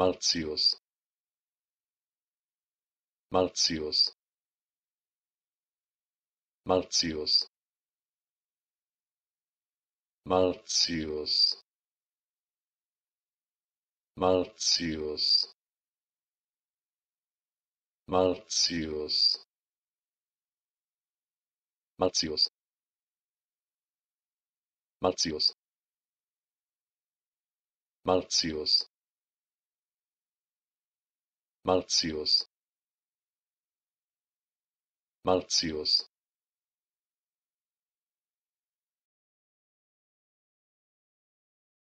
Malcius Malcius Malcius Malcius Malcius Malcius Malcius Malcius Malcius Malthius Malthius